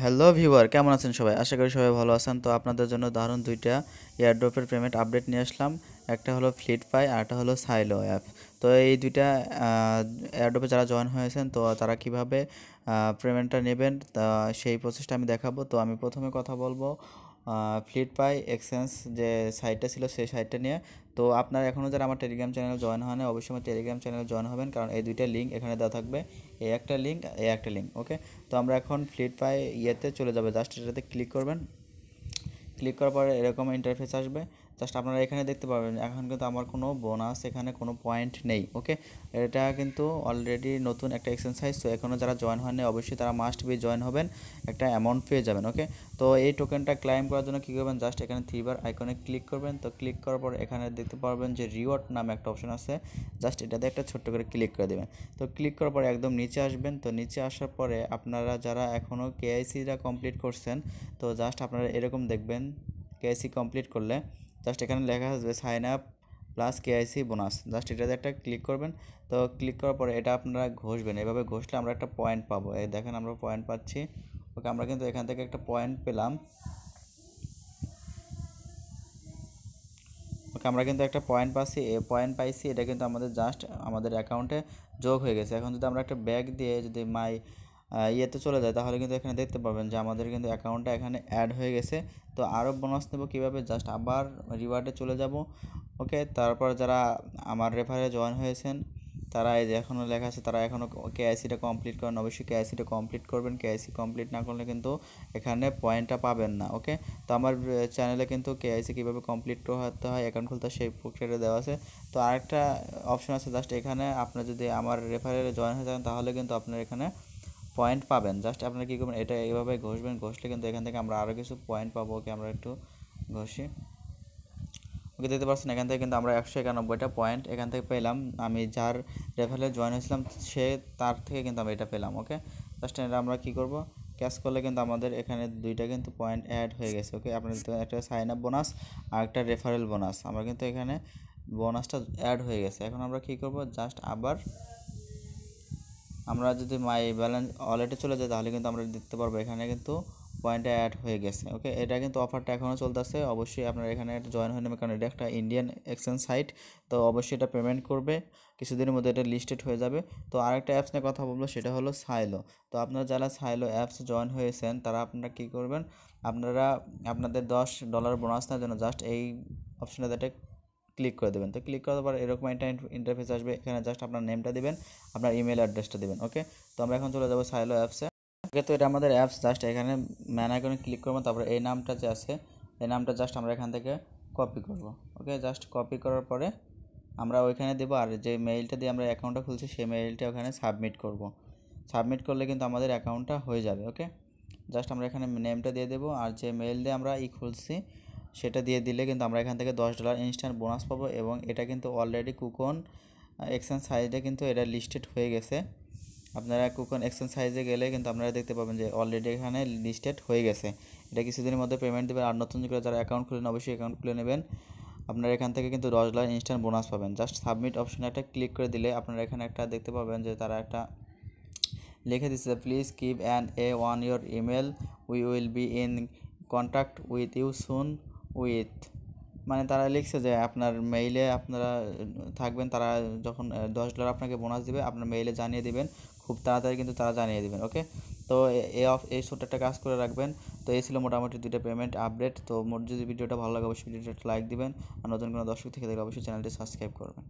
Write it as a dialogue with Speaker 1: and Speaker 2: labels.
Speaker 1: hello viewer কেমন আছেন সবাই আশা করি সবাই ভালো আছেন তো আপনাদের জন্য দারুণ দুইটা এয়ারড্রপের পেমেন্ট আপডেট নিয়ে আসলাম একটা হলো ফ্লিট পাই আর একটা হলো সাইলো অ্যাপ তো এই দুইটা এয়ারড্রপে যারা জয়েন হয়েছেন তো তারা কিভাবে পেমেন্টটা নেবেন তা সেই প্রসেসটা আমি দেখাবো তো আমি প্রথমে কথা বলবো পাই এক্সচেঞ্জ যে সাইটটা ছিল সেই সাইটটা নিয়ে তো আপনারা এখনও যারা আমার টেলিগ্রাম চ্যানেল জয়েন হয় না অবশ্যই আমার টেলিগ্রাম চ্যানেল জয়েন হবেন কারণ এই দুইটা লিঙ্ক এখানে দেওয়া থাকবে এই একটা লিঙ্ক এই একটা লিঙ্ক ওকে তো আমরা এখন ফ্লিপকার্ট ইয়েতে চলে যাবে জাস্ট এটাতে ক্লিক করবেন ক্লিক করার পরে এরকম ইন্টারফেস আসবে জাস্ট আপনারা এখানে দেখতে পাবেন এখন কিন্তু আমার কোনো বোনাস এখানে কোনো পয়েন্ট নেই ওকে এটা কিন্তু অলরেডি নতুন একটা এক্সারসাইজ তো এখনও যারা জয়েন হয়নি অবশ্যই তারা মাস্ট বি জয়েন হবেন একটা অ্যামাউন্ট পেয়ে যাবেন ওকে তো এই টোকেনটা ক্লাইম করার জন্য কী করবেন জাস্ট এখানে থ্রিবার আইকনে ক্লিক করবেন তো ক্লিক করার পর এখানে দেখতে পারবেন যে রিওয়ার্ড নামে একটা অপশন আছে জাস্ট এটাতে একটা ছোট্ট করে ক্লিক করে দেবেন তো ক্লিক করার পর একদম নিচে আসবেন তো নিচে আসার পরে আপনারা যারা এখনও কেআইসিটা কমপ্লিট করছেন তো জাস্ট আপনারা এরকম দেখবেন কেআইসি কমপ্লিট করলে জাস্ট এখানে লেখা আসবে sign up plus KYC bonus just এটাতে একটা ক্লিক করবেন তো ক্লিক করার পরে এটা আপনারা ঘষবেন এভাবে ঘষলে আমরা একটা পয়েন্ট পাবো এই দেখেন আমরা পয়েন্ট পাচ্ছি ওকে আমরা কিন্তু এখান থেকে একটা পয়েন্ট পেলাম ওকে আমরা কিন্তু একটা পয়েন্ট পাচ্ছি এ পয়েন্ট পাইছি এটা কিন্তু আমাদের জাস্ট আমাদের অ্যাকাউন্টে যোগ হয়ে গেছে এখন যদি আমরা একটা ব্যাগ দিয়ে যদি মাই ইয়েতে চলে যায় তাহলে কিন্তু এখানে দেখতে পাবেন যে আমাদের কিন্তু অ্যাকাউন্টটা এখানে অ্যাড হয়ে গেছে তো আরও বোনাস নেবো কীভাবে জাস্ট আবার রিওয়ার্ডে চলে যাব ওকে তারপর যারা আমার রেফারে জয়েন হয়েছেন তারা এই যে এখনও লেখা আছে তারা এখনও কেআইসিটা কমপ্লিট করেন অবশ্যই কেআইসিটা কমপ্লিট করবেন কেআইসি কমপ্লিট না করলে কিন্তু এখানে পয়েন্টটা পাবেন না ওকে তো আমার চ্যানেলে কিন্তু কেআইসি কীভাবে কমপ্লিট করতে হয় অ্যাকাউন্ট খুলতে সেই প্রক্রিয়াটা দেওয়া আছে তো আরেকটা অপশন আছে জাস্ট এখানে আপনার যদি আমার রেফারে জয়েন হয়ে থাকেন তাহলে কিন্তু আপনার এখানে পয়েন্ট পাবেন জাস্ট আপনারা কী করবেন এটা এইভাবে ঘষবেন ঘষলে কিন্তু এখান থেকে আমরা আরও কিছু পয়েন্ট পাবো ওকে আমরা একটু ঘষি ওকে দেখতে পাচ্ছেন এখান থেকে কিন্তু আমরা একশো একানব্বইটা পয়েন্ট এখান থেকে পেলাম আমি যার রেফারে জয়েন হয়েছিলাম সে তার থেকে কিন্তু আমি এটা পেলাম ওকে জাস্ট এটা আমরা কী করবো ক্যাশ করলে কিন্তু আমাদের এখানে দুইটা কিন্তু পয়েন্ট অ্যাড হয়ে গেছে ওকে আপনাদের একটা সাইন আপ বোনাস আর একটা রেফারেল বোনাস আমরা কিন্তু এখানে বোনাসটা অ্যাড হয়ে গেছে এখন আমরা কী করবো জাস্ট আবার আমরা যদি মাই ব্যালেন্স ওয়ালেটে চলে যাই তাহলে কিন্তু আমরা দেখতে পারবো এখানে কিন্তু পয়েন্টটা অ্যাড হয়ে গেছে ওকে এটা কিন্তু অফারটা এখনও চলতেছে অবশ্যই আপনারা এখানে জয়েন হয়ে নেবে কারণ এটা একটা ইন্ডিয়ান এক্সচেঞ্জ সাইট তো অবশ্যই এটা পেমেন্ট করবে কিছুদিনের মধ্যে এটা লিস্টেড হয়ে যাবে তো আরেকটা অ্যাপস নিয়ে কথা বলবো সেটা হলো সাইলো তো আপনারা যারা সাইলো অ্যাপস জয়েন হয়েছেন তারা আপনারা কী করবেন আপনারা আপনাদের দশ ডলার বোনাস নেওয়ার জন্য জাস্ট এই অপশানটাতে ক্লিক করে দেবেন তো ক্লিক করার পর এরকম একটা ইন্টারফেস আসবে এখানে জাস্ট আপনার নেমটা দেবেন আপনার ইমেল অ্যাড্রেসটা দেবেন ওকে তো আমরা এখন চলে যাবো সাইলো অ্যাপসে ওকে তো এটা আমাদের অ্যাপস জাস্ট এখানে ম্যান আইকনে ক্লিক করবো তারপরে এই নামটা যে আছে এই নামটা জাস্ট আমরা এখান থেকে কপি করব ওকে জাস্ট কপি করার পরে আমরা ওইখানে দেবো আর যে মেইলটা দিয়ে আমরা অ্যাকাউন্টটা খুলছি সেই মেইলটা ওখানে সাবমিট করব সাবমিট করলে কিন্তু আমাদের অ্যাকাউন্টটা হয়ে যাবে ওকে জাস্ট আমরা এখানে নেমটা দিয়ে দেবো আর যে মেইল দিয়ে আমরা ই খুলছি সেটা দিয়ে দিলে কিন্তু আমরা এখান থেকে দশ ডলার ইনস্ট্যান্ট বোনাস পাবো এবং এটা কিন্তু অলরেডি কুকন এক্সচেঞ্জ সাইজে কিন্তু এটা লিস্টেড হয়ে গেছে আপনারা কুকন এক্সচেঞ্জ সাইজে গেলে কিন্তু আপনারা দেখতে পাবেন যে অলরেডি এখানে লিস্টেড হয়ে গেছে এটা কিছুদিনের মধ্যে পেমেন্ট দেবেন আর নতুন করে যারা অ্যাকাউন্ট খুলেন অবশ্যই অ্যাকাউন্ট খুলে নেবেন আপনারা এখান থেকে কিন্তু দশ ডলার ইনস্ট্যান্ট বোনাস পাবেন জাস্ট সাবমিট অপশানে একটা ক্লিক করে দিলে আপনারা এখানে একটা দেখতে পাবেন যে তারা একটা লিখে দিচ্ছে please keep and a one your email we will be in contact with you soon with মানে তারা লিখছে যে আপনার মেইলে আপনারা থাকবেন তারা যখন দশ ডলার আপনাকে বোনাস দেবে আপনার মেইলে জানিয়ে দেবেন খুব তাড়াতাড়ি কিন্তু তারা জানিয়ে দেবেন ওকে তো এ অফ এই ছোট্ট একটা কাজ করে রাখবেন তো এই ছিল মোটামুটি দুইটা পেমেন্ট আপডেট তো মোট যদি ভিডিওটা ভালো লাগে অবশ্যই ভিডিওটা লাইক দিবেন আর নতুন কোনো দর্শক থেকে দেখলে অবশ্যই চ্যানেলটি সাবস্ক্রাইব করবেন